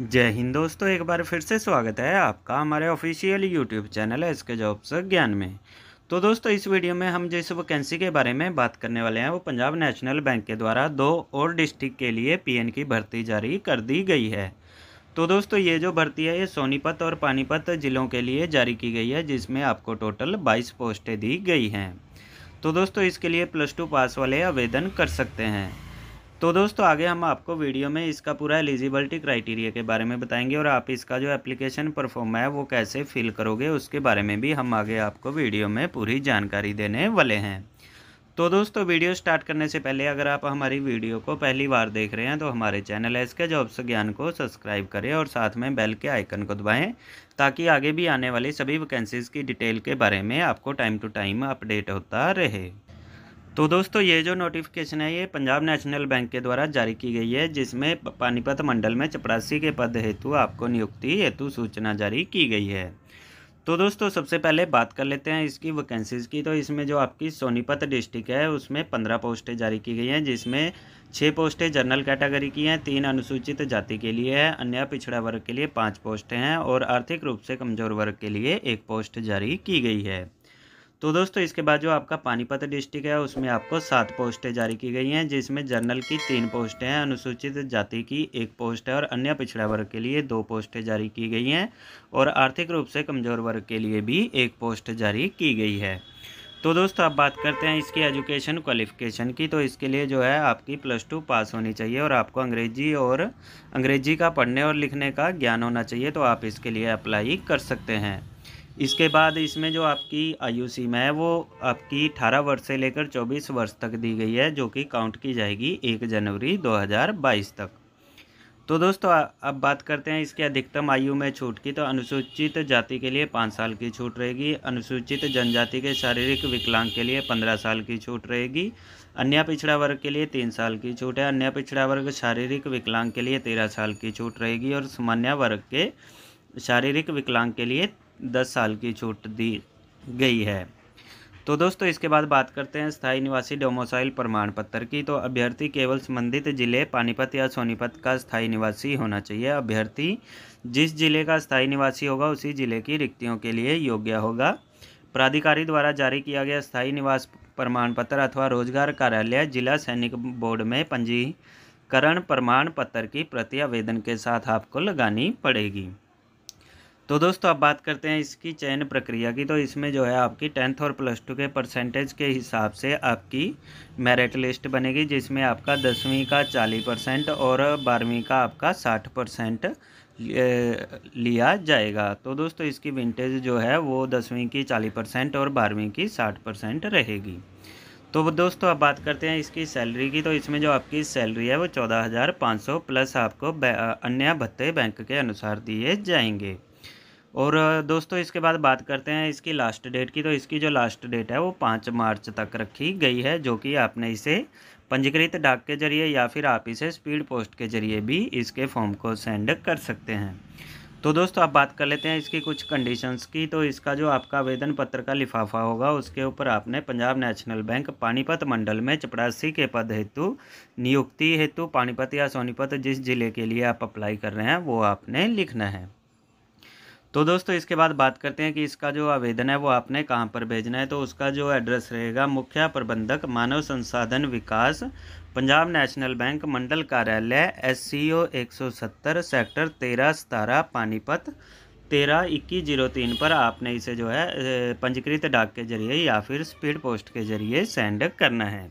जय हिंद दोस्तों एक बार फिर से स्वागत है आपका हमारे ऑफिशियल यूट्यूब चैनल है इसके जॉब्स ज्ञान में तो दोस्तों इस वीडियो में हम जिस वैकेंसी के बारे में बात करने वाले हैं वो पंजाब नेशनल बैंक के द्वारा दो और डिस्ट्रिक्ट के लिए पीएन की भर्ती जारी कर दी गई है तो दोस्तों ये जो भर्ती है ये सोनीपत और पानीपत ज़िलों के लिए जारी की गई है जिसमें आपको टोटल बाईस पोस्टें दी गई हैं तो दोस्तों इसके लिए प्लस टू पास वाले आवेदन कर सकते हैं तो दोस्तों आगे हम आपको वीडियो में इसका पूरा एलिजिबिलिटी क्राइटेरिया के बारे में बताएंगे और आप इसका जो एप्लीकेशन परफॉर्म है वो कैसे फिल करोगे उसके बारे में भी हम आगे आपको वीडियो में पूरी जानकारी देने वाले हैं तो दोस्तों वीडियो स्टार्ट करने से पहले अगर आप हमारी वीडियो को पहली बार देख रहे हैं तो हमारे चैनल एस के जॉब्स ज्ञान को सब्सक्राइब करें और साथ में बेल के आइकन को दबाएं ताकि आगे भी आने वाली सभी वैकेंसीज़ की डिटेल के बारे में आपको टाइम टू टाइम अपडेट होता रहे तो दोस्तों ये जो नोटिफिकेशन है ये पंजाब नेशनल बैंक के द्वारा जारी की गई है जिसमें पानीपत मंडल में चपरासी के पद हेतु आपको नियुक्ति हेतु सूचना जारी की गई है तो दोस्तों सबसे पहले बात कर लेते हैं इसकी वैकेंसीज़ की तो इसमें जो आपकी सोनीपत डिस्ट्रिक्ट है उसमें पंद्रह पोस्टें जारी की गई हैं जिसमें छः पोस्टें जनरल कैटेगरी की हैं तीन अनुसूचित जाति के लिए है अन्य पिछड़ा वर्ग के लिए पाँच पोस्टें हैं और आर्थिक रूप से कमज़ोर वर्ग के लिए एक पोस्ट जारी की गई है तो दोस्तों इसके बाद जो आपका पानीपत डिस्ट्रिक्ट है उसमें आपको सात पोस्टें जारी की गई हैं जिसमें जनरल की तीन पोस्टें हैं अनुसूचित जाति की एक पोस्ट है और अन्य पिछड़ा वर्ग के लिए दो पोस्टें जारी की गई हैं और आर्थिक रूप से कमज़ोर वर्ग के लिए भी एक पोस्ट जारी की गई है तो दोस्तों आप बात करते हैं इसकी एजुकेशन क्वालिफ़िकेशन की तो इसके लिए जो है आपकी प्लस टू पास होनी चाहिए और आपको अंग्रेजी और अंग्रेजी का पढ़ने और लिखने का ज्ञान होना चाहिए तो आप इसके लिए अप्लाई कर सकते हैं इसके बाद इसमें जो आपकी आयु सीमा है वो आपकी 18 वर्ष से लेकर 24 वर्ष तक दी गई है जो कि काउंट की जाएगी 1 जनवरी 2022 तक तो दोस्तों अब बात करते हैं इसके अधिकतम आयु में छूट की तो अनुसूचित जाति के लिए पाँच साल की छूट रहेगी अनुसूचित जनजाति के शारीरिक विकलांग के लिए पंद्रह साल की छूट रहेगी अन्य पिछड़ा वर्ग के लिए तीन साल की छूट है अन्य पिछड़ा वर्ग शारीरिक विकलांग के लिए तेरह साल की छूट रहेगी और सामान्य वर्ग के शारीरिक विकलांग के लिए दस साल की छूट दी गई है तो दोस्तों इसके बाद बात करते हैं स्थायी निवासी डोमोसाइल प्रमाण पत्र की तो अभ्यर्थी केवल संबंधित जिले पानीपत या सोनीपत का स्थायी निवासी होना चाहिए अभ्यर्थी जिस जिले का स्थायी निवासी होगा उसी जिले की रिक्तियों के लिए योग्य होगा प्राधिकारी द्वारा जारी किया गया स्थायी निवास प्रमाण पत्र अथवा रोजगार कार्यालय जिला सैनिक बोर्ड में पंजीकरण प्रमाण पत्र की प्रति आवेदन के साथ आपको लगानी पड़ेगी तो दोस्तों अब बात करते हैं इसकी चयन प्रक्रिया की तो इसमें जो है आपकी टेंथ और प्लस टू के परसेंटेज के हिसाब से आपकी मेरिट लिस्ट बनेगी जिसमें आपका दसवीं का चालीस परसेंट और बारहवीं का आपका साठ परसेंट लिया जाएगा तो दोस्तों इसकी विंटेज जो है वो दसवीं की चालीस परसेंट और बारहवीं की साठ परसेंट रहेगी तो दोस्तों अब बात करते हैं इसकी सैलरी की तो इसमें जो आपकी सैलरी है वो चौदह हज़ार पाँच सौ प्लस आपको अन्य भत्ते बैंक के अनुसार दिए जाएंगे और दोस्तों इसके बाद बात करते हैं इसकी लास्ट डेट की तो इसकी जो लास्ट डेट है वो पाँच मार्च तक रखी गई है जो कि आपने इसे पंजीकृत डाक के जरिए या फिर आप इसे स्पीड पोस्ट के जरिए भी इसके फॉर्म को सेंड कर सकते हैं तो दोस्तों आप बात कर लेते हैं इसकी कुछ कंडीशंस की तो इसका जो आपका आवेदन पत्र का लिफाफा होगा उसके ऊपर आपने पंजाब नेशनल बैंक पानीपत मंडल में चपरासी के पद हेतु नियुक्ति हेतु पानीपत या सोनीपत जिस जिले के लिए आप अप्लाई कर रहे हैं वो आपने लिखना है तो दोस्तों इसके बाद बात करते हैं कि इसका जो आवेदन है वो आपने कहाँ पर भेजना है तो उसका जो एड्रेस रहेगा मुख्य प्रबंधक मानव संसाधन विकास पंजाब नेशनल बैंक मंडल कार्यालय एस सी ओ एक सौ सत्तर सेक्टर तेरह सतारह पानीपत तेरह इक्कीस जीरो तीन पर आपने इसे जो है पंजीकृत डाक के जरिए या फिर स्पीड पोस्ट के जरिए सेंड करना है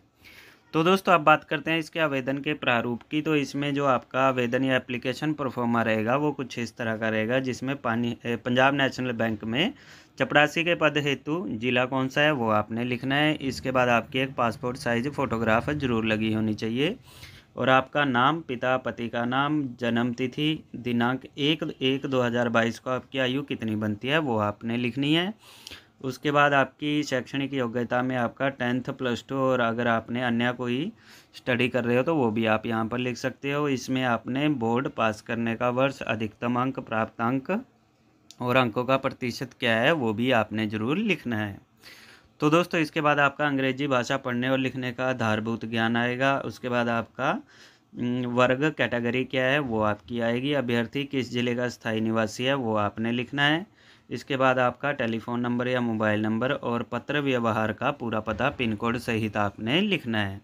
तो दोस्तों अब बात करते हैं इसके आवेदन के प्रारूप की तो इसमें जो आपका आवेदन या एप्लीकेशन परफॉर्मा रहेगा वो कुछ इस तरह का रहेगा जिसमें पानी पंजाब नेशनल बैंक में चपरासी के पद हेतु जिला कौन सा है वो आपने लिखना है इसके बाद आपकी एक पासपोर्ट साइज फ़ोटोग्राफ ज़रूर लगी होनी चाहिए और आपका नाम पिता पति का नाम जन्म तिथि दिनांक एक एक दो हज़ार बाईस को आपकी आयु कितनी बनती है वो आपने लिखनी है उसके बाद आपकी शैक्षणिक योग्यता में आपका टेंथ प्लस टू और अगर आपने अन्य कोई स्टडी कर रहे हो तो वो भी आप यहाँ पर लिख सकते हो इसमें आपने बोर्ड पास करने का वर्ष अधिकतम अंक प्राप्त अंक और अंकों का प्रतिशत क्या है वो भी आपने ज़रूर लिखना है तो दोस्तों इसके बाद आपका अंग्रेजी भाषा पढ़ने और लिखने का आधारभूत ज्ञान आएगा उसके बाद आपका वर्ग कैटेगरी क्या है वो आपकी आएगी अभ्यर्थी किस जिले का स्थायी निवासी है वो आपने लिखना है इसके बाद आपका टेलीफोन नंबर या मोबाइल नंबर और पत्र व्यवहार का पूरा पता पिन कोड सहित आपने लिखना है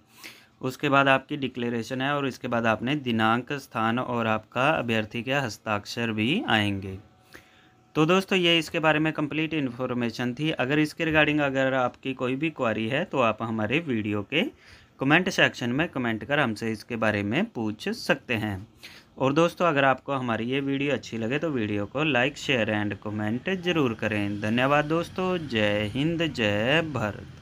उसके बाद आपकी डिक्लेरेशन है और इसके बाद आपने दिनांक स्थान और आपका अभ्यर्थी के हस्ताक्षर भी आएंगे तो दोस्तों ये इसके बारे में कंप्लीट इन्फॉर्मेशन थी अगर इसके रिगार्डिंग अगर आपकी कोई भी क्वारी है तो आप हमारे वीडियो के कमेंट सेक्शन में कमेंट कर हमसे इसके बारे में पूछ सकते हैं और दोस्तों अगर आपको हमारी ये वीडियो अच्छी लगे तो वीडियो को लाइक शेयर एंड कमेंट ज़रूर करें धन्यवाद दोस्तों जय हिंद जय भारत